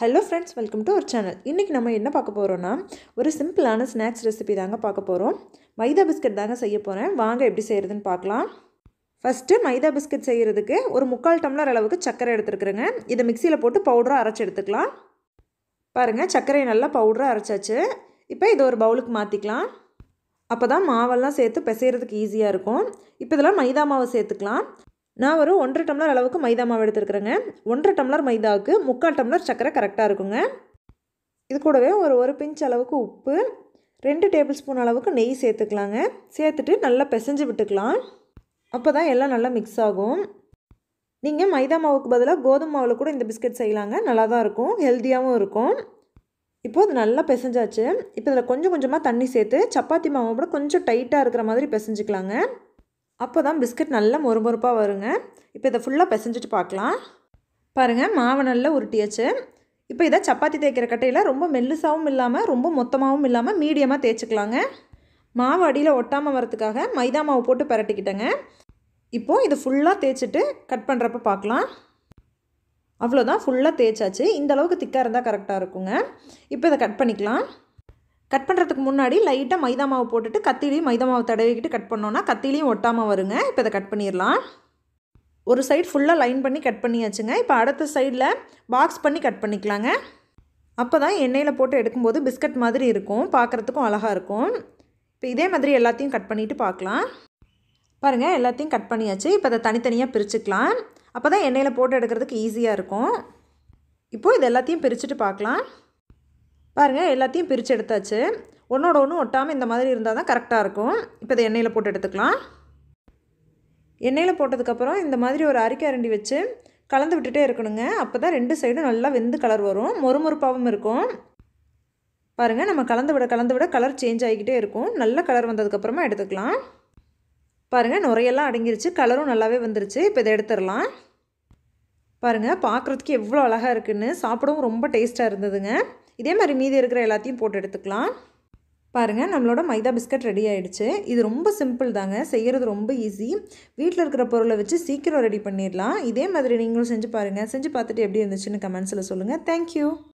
hello friends welcome to our channel இன்றைக்கி நம்ம என்ன பார்க்க போகிறோன்னா ஒரு சிம்பிளான ஸ்நாக்ஸ் ரெசிபி தாங்க பார்க்க போகிறோம் மைதா பிஸ்கட் தாங்க செய்ய போகிறேன் வாங்க எப்படி செய்கிறதுன்னு பார்க்கலாம் ஃபஸ்ட்டு மைதா பிஸ்கட் செய்கிறதுக்கு ஒரு முக்கால் டம்ளர் அளவுக்கு சர்க்கரை எடுத்துருக்குறேங்க இதை மிக்சியில் போட்டு பவுடராக அரைச்சி எடுத்துக்கலாம் பாருங்கள் சர்க்கரையை நல்லா பவுடராக அரைச்சாச்சு இப்போ இதை ஒரு பவுலுக்கு மாற்றிக்கலாம் அப்போ தான் மாவெல்லாம் சேர்த்து பிசைகிறதுக்கு ஈஸியாக இருக்கும் இப்போ இதெல்லாம் மைதா மாவை சேர்த்துக்கலாம் நான் ஒரு ஒன்றரை டம்ளர் அளவுக்கு மைதா மாவு எடுத்துருக்குறேங்க ஒன்றரை டம்ளர் மைதாவுக்கு முக்கால் டம்ளர் சர்க்கரை கரெக்டாக இருக்குங்க இது கூடவே ஒரு ஒரு பிஞ்ச் அளவுக்கு உப்பு ரெண்டு டேபிள் ஸ்பூன் அளவுக்கு நெய் சேர்த்துக்கலாங்க சேர்த்துட்டு நல்லா பிசைஞ்சு விட்டுக்கலாம் அப்போ தான் எல்லாம் நல்லா மிக்ஸ் ஆகும் நீங்கள் மைதா மாவுக்கு பதிலாக கோதுமை மாவில் கூட இந்த பிஸ்கட் செய்யலாங்க நல்லா தான் இருக்கும் ஹெல்த்தியாகவும் இருக்கும் இப்போது அது நல்லா பிசைஞ்சாச்சு இப்போ இதில் கொஞ்சம் கொஞ்சமாக தண்ணி சேர்த்து சப்பாத்தி மாவு கூட கொஞ்சம் டைட்டாக இருக்கிற மாதிரி பிசைஞ்சிக்கலாங்க அப்போ தான் பிஸ்கட் நல்லா மொறுமொறுப்பாக வருங்க இப்போ இதை ஃபுல்லாக பிசைஞ்சிட்டு பார்க்கலாம் பாருங்கள் மாவு நல்லா உருட்டியாச்சு இப்போ இதை சப்பாத்தி தேய்க்கிற கட்டையில் ரொம்ப மெல்லுசாகவும் இல்லாமல் ரொம்ப மொத்தமாகவும் இல்லாமல் மீடியமாக தேய்ச்சிக்கலாங்க மாவு அடியில் ஒட்டாமல் வரத்துக்காக மைதா மாவு போட்டு பரட்டிக்கிட்டேங்க இப்போது இதை ஃபுல்லாக தேய்ச்சிட்டு கட் பண்ணுறப்ப பார்க்கலாம் அவ்வளோதான் ஃபுல்லாக தேய்ச்சாச்சு இந்தளவுக்கு திக்காக இருந்தால் கரெக்டாக இருக்குங்க இப்போ இதை கட் பண்ணிக்கலாம் கட் பண்ணுறதுக்கு முன்னாடி லைட்டாக மைதா மாவு போட்டுட்டு கத்திலையும் மைதா மாவு தடவிக்கிட்டு கட் பண்ணோன்னா கத்திலையும் ஒட்டாமல் வருங்க இப்போ இதை கட் பண்ணிடலாம் ஒரு சைடு ஃபுல்லாக லைன் பண்ணி கட் பண்ணியாச்சுங்க இப்போ அடுத்த சைடில் பாக்ஸ் பண்ணி கட் பண்ணிக்கலாங்க அப்போ தான் எண்ணெயில் போட்டு எடுக்கும்போது பிஸ்கட் மாதிரி இருக்கும் பார்க்குறதுக்கும் அழகாக இருக்கும் இப்போ இதே மாதிரி எல்லாத்தையும் கட் பண்ணிவிட்டு பார்க்கலாம் பாருங்கள் எல்லாத்தையும் கட் பண்ணியாச்சு இப்போ அதை தனித்தனியாக பிரிச்சுக்கலாம் அப்போ தான் எண்ணெயில் போட்டு எடுக்கிறதுக்கு ஈஸியாக இருக்கும் இப்போது இது எல்லாத்தையும் பிரிச்சுட்டு பார்க்கலாம் பாருங்கள் எல்லாத்தையும் பிரித்து எடுத்தாச்சு ஒன்றோட ஒன்று ஒட்டாமல் இந்த மாதிரி இருந்தால் தான் கரெக்டாக இருக்கும் இப்போ இதை எண்ணெயில் போட்டு எடுத்துக்கலாம் எண்ணெயில் போட்டதுக்கப்புறம் இந்த மாதிரி ஒரு அரிக்கை அரண்டி வச்சு கலந்து விட்டுகிட்டே இருக்கணுங்க அப்போ தான் ரெண்டு சைடும் நல்லா வெந்து கலர் வரும் மொறுமொறுப்பாகவும் இருக்கும் பாருங்கள் நம்ம கலந்து விட கலந்து விட கலர் சேஞ்ச் ஆகிக்கிட்டே இருக்கும் நல்ல கலர் வந்ததுக்கப்புறமா எடுத்துக்கலாம் பாருங்கள் நுரையெல்லாம் அடங்கிருச்சு கலரும் நல்லாவே வந்துருச்சு இப்போ இதை எடுத்துடலாம் பாருங்கள் பார்க்குறதுக்கு எவ்வளோ அழகாக இருக்குதுன்னு சாப்பிடவும் ரொம்ப டேஸ்ட்டாக இருந்ததுங்க இதே மாதிரி மீதி இருக்கிற எல்லாத்தையும் போட்டு எடுத்துக்கலாம் பாருங்கள் நம்மளோட மைதா பிஸ்கட் ரெடி ஆகிடுச்சு இது ரொம்ப சிம்பிள் தாங்க செய்கிறது ரொம்ப ஈஸி வீட்டில் இருக்கிற பொருளை வச்சு சீக்கிரம் ரெடி பண்ணிடலாம் இதே மாதிரி நீங்களும் செஞ்சு பாருங்கள் செஞ்சு பார்த்துட்டு எப்படி இருந்துச்சுன்னு கமெண்ட்ஸில் சொல்லுங்கள் தேங்க்யூ